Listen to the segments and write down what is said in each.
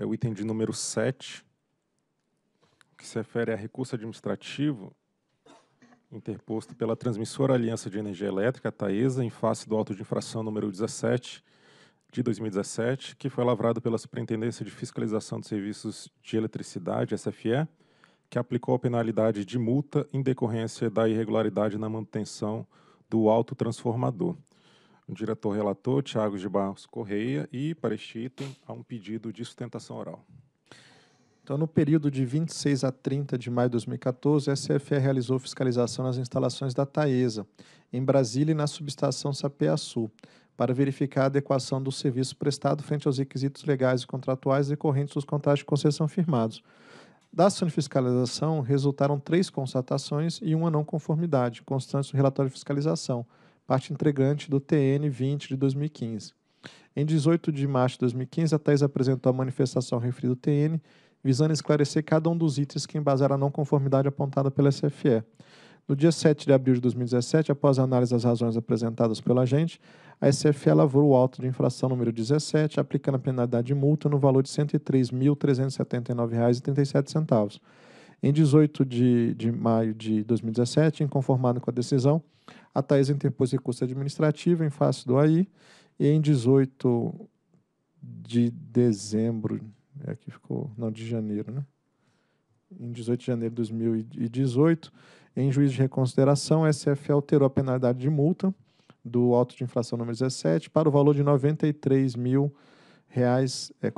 é o item de número 7, que se refere a recurso administrativo interposto pela transmissora Aliança de Energia Elétrica, Taesa, em face do auto de infração número 17 de 2017, que foi lavrado pela Superintendência de Fiscalização de Serviços de Eletricidade, SFE, que aplicou a penalidade de multa em decorrência da irregularidade na manutenção do autotransformador. transformador diretor relator, Tiago de Barros Correia, e, para este item, há um pedido de sustentação oral. Então, no período de 26 a 30 de maio de 2014, a SFE realizou fiscalização nas instalações da Taesa, em Brasília e na subestação Sapeaçu, para verificar a adequação do serviço prestado frente aos requisitos legais e contratuais decorrentes dos contratos de concessão firmados. Da ação de fiscalização resultaram três constatações e uma não conformidade, constantes no relatório de fiscalização, parte integrante do TN 20 de 2015. Em 18 de março de 2015, a Tais apresentou a manifestação referida do TN, visando esclarecer cada um dos itens que embasaram a não conformidade apontada pela SFE. No dia 7 de abril de 2017, após a análise das razões apresentadas pela agente, a SFE lavrou o auto de infração número 17, aplicando a penalidade de multa no valor de R$ 103.379,37 em 18 de, de maio de 2017, inconformado com a decisão, a Thais interpôs recurso administrativo em face do AI e em 18 de dezembro, é aqui ficou, não, de janeiro, né? Em 18 de janeiro de 2018, em juízo de reconsideração, a SF alterou a penalidade de multa do auto de infração número 17 para o valor de R$ 93.041,43, é,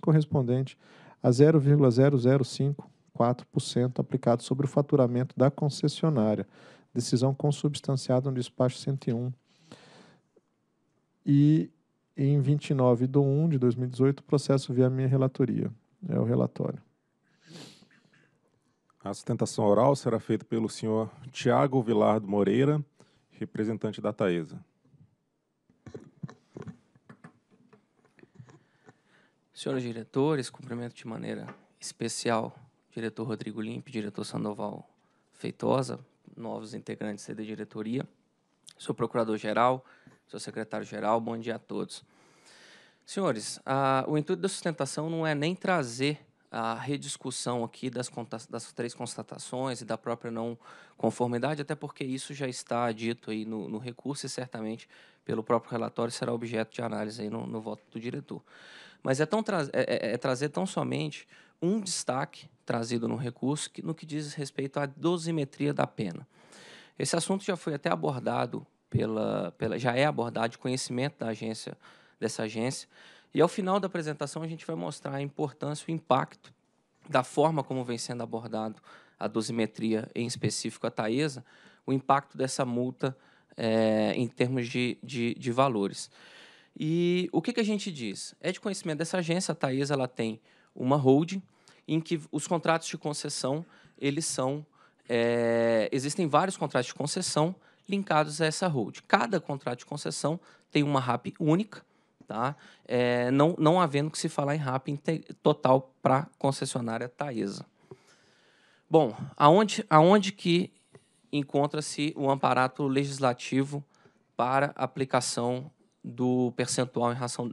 correspondente a 0,0054% aplicado sobre o faturamento da concessionária. Decisão consubstanciada no despacho 101. E em 29 de 1 de 2018, processo via minha relatoria. É o relatório. A sustentação oral será feita pelo senhor Tiago Vilardo Moreira, representante da Taesa. Senhores diretores, cumprimento de maneira especial diretor Rodrigo Limpe, diretor Sandoval Feitosa, novos integrantes da diretoria, Sou procurador-geral, sou secretário-geral, bom dia a todos. Senhores, a, o intuito da sustentação não é nem trazer a rediscussão aqui das, das, três constatações e da própria não conformidade, até porque isso já está dito aí no, no recurso e certamente pelo próprio relatório será objeto de análise aí no, no voto do diretor. Mas é, tão tra é, é, é trazer tão somente um destaque trazido no recurso que, no que diz respeito à dosimetria da pena. Esse assunto já foi até abordado pela, pela já é abordado de conhecimento da agência dessa agência e ao final da apresentação a gente vai mostrar a importância, o impacto da forma como vem sendo abordado a dosimetria, em específico a Taesa, o impacto dessa multa é, em termos de, de, de valores. E o que, que a gente diz? É de conhecimento dessa agência, a Thais ela tem uma holding em que os contratos de concessão, eles são... É, existem vários contratos de concessão linkados a essa holding. Cada contrato de concessão tem uma RAP única, tá? É, não, não havendo que se falar em RAP total para a concessionária Taesa. Bom, aonde, aonde que encontra-se o amparato legislativo para aplicação do percentual em relação,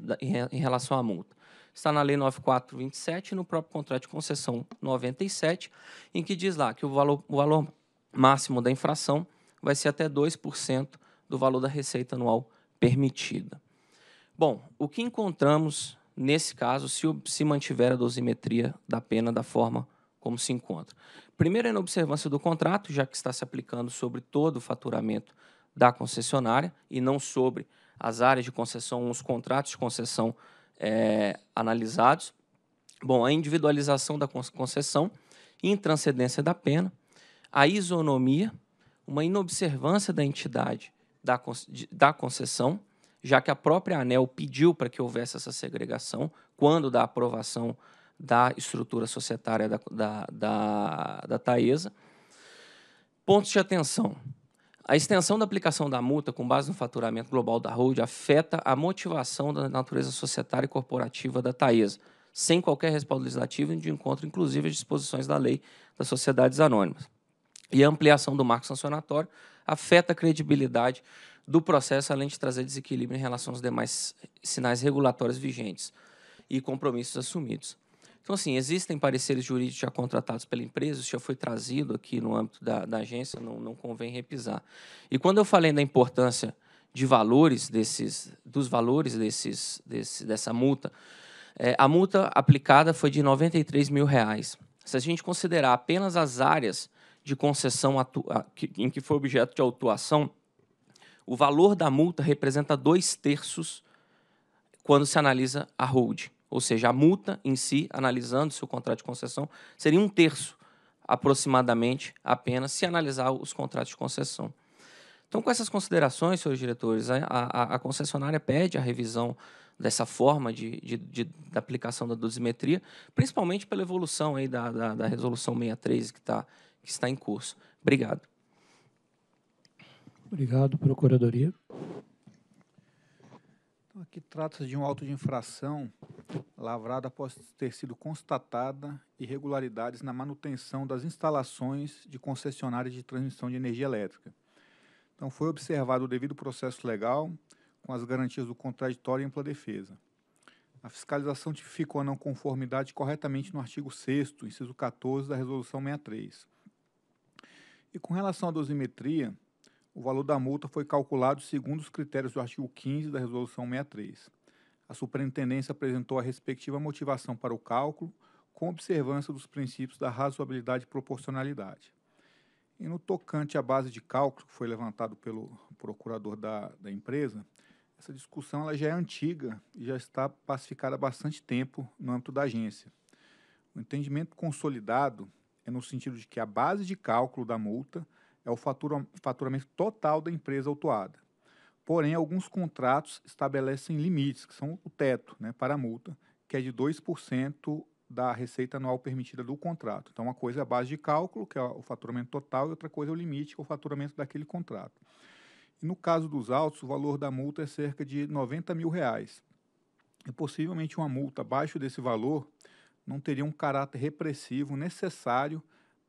em relação à multa. Está na Lei 9427, no próprio contrato de concessão 97, em que diz lá que o valor, o valor máximo da infração vai ser até 2% do valor da receita anual permitida. Bom, o que encontramos nesse caso se, se mantiver a dosimetria da pena da forma como se encontra? Primeiro, é na observância do contrato, já que está se aplicando sobre todo o faturamento da concessionária e não sobre as áreas de concessão, os contratos de concessão é, analisados. Bom, a individualização da concessão, intranscendência da pena, a isonomia, uma inobservância da entidade da, da concessão, já que a própria ANEL pediu para que houvesse essa segregação quando da aprovação da estrutura societária da, da, da, da Taesa. Pontos de atenção. A extensão da aplicação da multa com base no faturamento global da hold afeta a motivação da natureza societária e corporativa da Taesa, sem qualquer respaldo legislativo de encontro, inclusive, às disposições da lei das sociedades anônimas. E a ampliação do marco sancionatório afeta a credibilidade do processo, além de trazer desequilíbrio em relação aos demais sinais regulatórios vigentes e compromissos assumidos. Então, assim, existem pareceres jurídicos já contratados pela empresa, isso já foi trazido aqui no âmbito da, da agência, não, não convém repisar. E quando eu falei da importância de valores desses, dos valores desses, desse, dessa multa, é, a multa aplicada foi de 93 mil reais. Se a gente considerar apenas as áreas de concessão que, em que foi objeto de autuação, o valor da multa representa dois terços quando se analisa a hold ou seja, a multa em si, analisando-se o contrato de concessão, seria um terço aproximadamente apenas se analisar os contratos de concessão. Então, com essas considerações, senhores diretores, a, a, a concessionária pede a revisão dessa forma de, de, de, da aplicação da dosimetria, principalmente pela evolução aí da, da, da resolução 63 que, tá, que está em curso. Obrigado. Obrigado, Procuradoria. Então, aqui trata-se de um auto de infração lavrado após ter sido constatada irregularidades na manutenção das instalações de concessionárias de transmissão de energia elétrica. Então, foi observado o devido processo legal com as garantias do contraditório e ampla defesa. A fiscalização tipificou a não conformidade corretamente no artigo 6 inciso 14 da Resolução 63. E com relação à dosimetria, o valor da multa foi calculado segundo os critérios do artigo 15 da Resolução 63. A Superintendência apresentou a respectiva motivação para o cálculo, com observância dos princípios da razoabilidade e proporcionalidade. E no tocante à base de cálculo que foi levantado pelo procurador da, da empresa, essa discussão ela já é antiga e já está pacificada há bastante tempo no âmbito da agência. O entendimento consolidado é no sentido de que a base de cálculo da multa é o faturamento total da empresa autuada. Porém, alguns contratos estabelecem limites, que são o teto né, para a multa, que é de 2% da receita anual permitida do contrato. Então, uma coisa é a base de cálculo, que é o faturamento total, e outra coisa é o limite, que é o faturamento daquele contrato. E no caso dos autos, o valor da multa é cerca de 90 mil reais. E possivelmente uma multa abaixo desse valor não teria um caráter repressivo necessário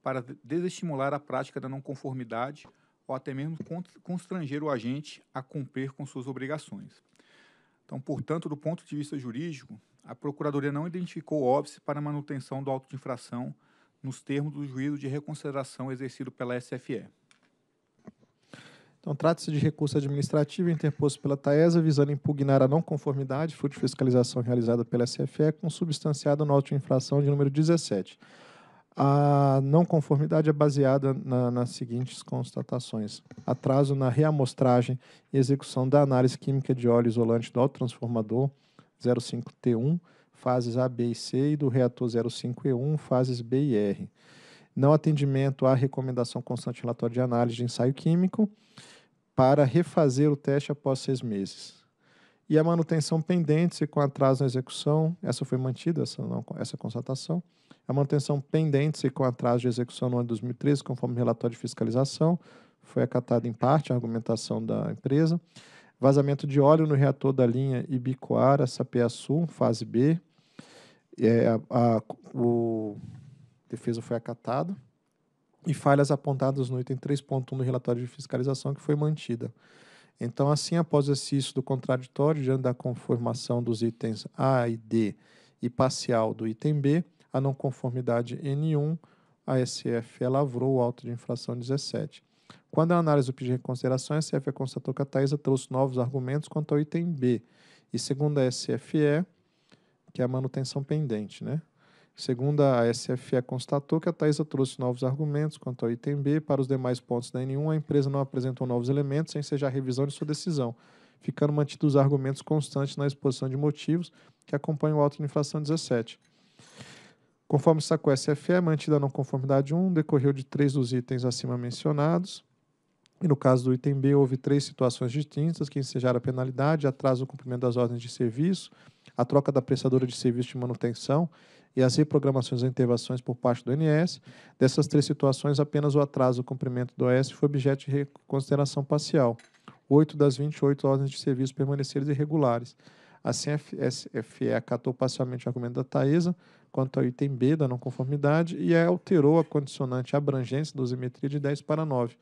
para desestimular a prática da não conformidade ou até mesmo constranger o agente a cumprir com suas obrigações. Então, portanto, do ponto de vista jurídico, a Procuradoria não identificou óbice para manutenção do auto de infração nos termos do juízo de reconsideração exercido pela SFE. Então, trata-se de recurso administrativo interposto pela TAESA visando impugnar a não conformidade fruto de fiscalização realizada pela SFE consubstanciada no auto de infração de número 17, a não conformidade é baseada na, nas seguintes constatações: atraso na reamostragem e execução da análise química de óleo isolante do autotransformador 05T1, fases A, B e C, e do reator 05E1, fases B e R. Não atendimento à recomendação constante relatório de análise de ensaio químico para refazer o teste após seis meses. E a manutenção pendente com atraso na execução, essa foi mantida, essa, não, essa constatação. A manutenção pendente com atraso de execução no ano de 2013, conforme relatório de fiscalização, foi acatada em parte a argumentação da empresa. Vazamento de óleo no reator da linha Ibicoara, Sapiaçu, fase B. É, a, a, o defesa foi acatado. E falhas apontadas no item 3.1 do relatório de fiscalização, que foi mantida. Então, assim, após exercício do contraditório, diante da conformação dos itens A e D e parcial do item B, a não conformidade N1, a SF lavrou o auto de infração 17. Quando a análise do pedido de reconsideração, a SFE é constatou que a Taísa trouxe novos argumentos quanto ao item B. E segundo a SFE, que é a manutenção pendente, né? Segundo a SFE, constatou que a Taesa trouxe novos argumentos quanto ao item B. Para os demais pontos da N1, a empresa não apresentou novos elementos, sem seja a revisão de sua decisão, ficando mantidos os argumentos constantes na exposição de motivos que acompanham o auto de inflação 17. Conforme sacou a SFE, mantida a não conformidade 1, decorreu de três dos itens acima mencionados. E no caso do item B, houve três situações distintas que ensejaram a penalidade, atraso no cumprimento das ordens de serviço, a troca da prestadora de serviço de manutenção e as reprogramações e intervações por parte do NS. Dessas três situações, apenas o atraso do cumprimento do OS foi objeto de reconsideração parcial. Oito das 28 ordens de serviço permaneceram irregulares. Assim, a SFE acatou parcialmente o argumento da Taesa quanto ao item B da não conformidade e alterou a condicionante abrangência da dosimetria de 10 para 9.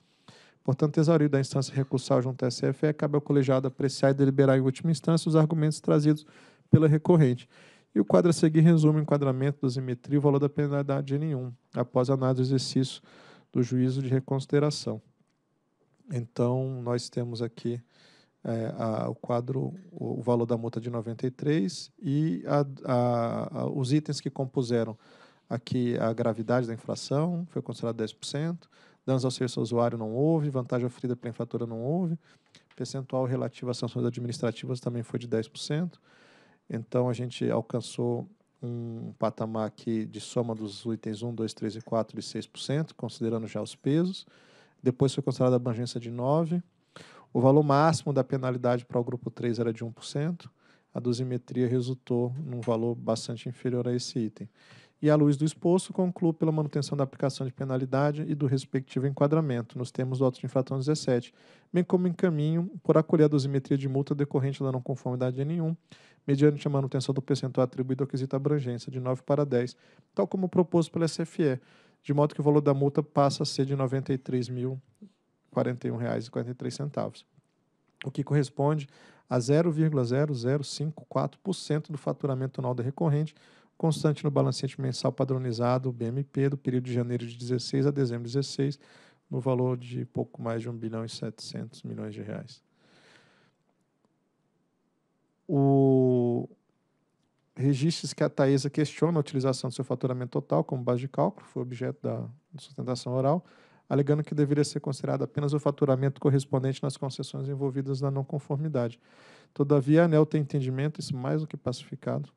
Portanto, exaurido da instância recursal junto à SFE, cabe ao colegiado apreciar e deliberar em última instância os argumentos trazidos pela recorrente. E o quadro a seguir resume o enquadramento da simetria e o valor da penalidade n 1, após a análise do exercício do juízo de reconsideração. Então, nós temos aqui é, a, o quadro, o, o, valor da multa de 93 e a, a, os itens que compuseram aqui a gravidade da infração, foi considerado 10%, danos ao serviço ao usuário não houve, vantagem oferida pela infratora não houve, percentual relativo às sanções administrativas também foi de 10%, então, a gente alcançou um patamar aqui de soma dos itens 1, 2, 3 e 4 de 6%, considerando já os pesos. Depois foi considerada a abrangência de 9%. O valor máximo da penalidade para o grupo 3 era de 1%. A dosimetria resultou num valor bastante inferior a esse item e, à luz do exposto, concluo pela manutenção da aplicação de penalidade e do respectivo enquadramento, nos termos do auto de infração 17, bem como encaminho por acolher a dosimetria de multa decorrente da não conformidade de nenhum, mediante a manutenção do percentual atribuído ao quesito abrangência, de 9 para 10, tal como proposto pela SFE, de modo que o valor da multa passa a ser de R$ 93.041,43, o que corresponde a 0,0054% do faturamento anual da recorrente, constante no balancete mensal padronizado, o BMP, do período de janeiro de 16 a dezembro de 16, no valor de pouco mais de 1 bilhão e 700 milhões de reais. O registros que a Taesa questiona a utilização do seu faturamento total como base de cálculo, foi objeto da sustentação oral, alegando que deveria ser considerado apenas o faturamento correspondente nas concessões envolvidas na não conformidade. Todavia, a ANEL tem entendimento, isso mais do que pacificado,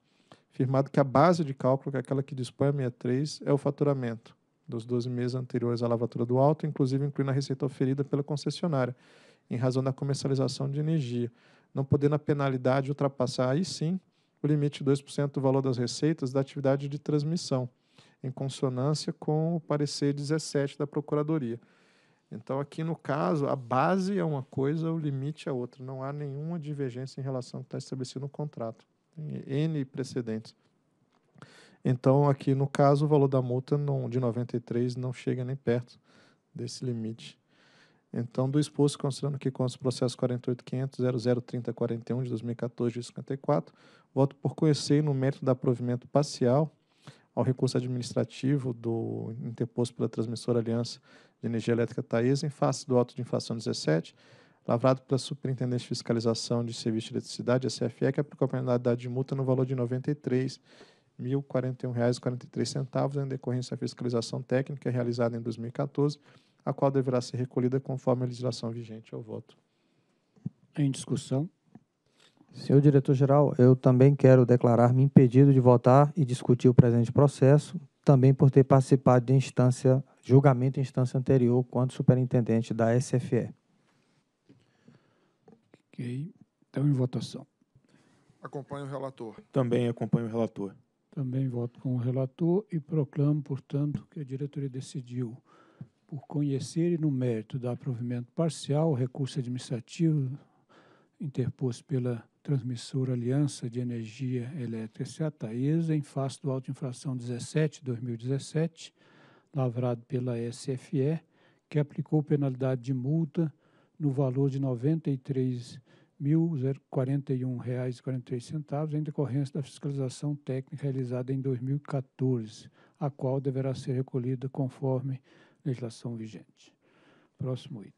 firmado que a base de cálculo, que é aquela que dispõe a 63, é o faturamento dos 12 meses anteriores à lavatura do alto, inclusive incluindo a receita oferida pela concessionária, em razão da comercialização de energia, não podendo a penalidade ultrapassar, aí sim, o limite de 2% do valor das receitas da atividade de transmissão, em consonância com o parecer 17 da Procuradoria. Então, aqui no caso, a base é uma coisa, o limite é outra. Não há nenhuma divergência em relação ao que está estabelecido no contrato. N precedentes. Então, aqui no caso, o valor da multa não, de 93 não chega nem perto desse limite. Então, do exposto, considerando que consta o processo 48.500.003041 de 2014 54, voto por conhecer no mérito da provimento parcial ao recurso administrativo do interposto pela transmissora Aliança de Energia Elétrica Taesa em face do auto de inflação 17, lavrado pela Superintendência de Fiscalização de Serviço de Eletricidade, a CFE, que aplicou a penalidade de multa no valor de R$ 93.041,43, em decorrência da fiscalização técnica realizada em 2014, a qual deverá ser recolhida conforme a legislação vigente. ao voto. Em discussão. Senhor diretor-geral, eu também quero declarar-me impedido de votar e discutir o presente processo, também por ter participado de instância, julgamento em instância anterior quanto superintendente da SFE. Ok. Então, em votação. Acompanho o relator. Também acompanho o relator. Também voto com o relator e proclamo, portanto, que a diretoria decidiu, por conhecer e no mérito da aprovimento parcial recurso administrativo interposto pela transmissora Aliança de Energia Elétrica S.A. Taesa, em face do auto infração 17-2017, lavrado pela SFE, que aplicou penalidade de multa no valor de R$ 93,00 R$ 1.041,43 em decorrência da fiscalização técnica realizada em 2014, a qual deverá ser recolhida conforme legislação vigente. Próximo item.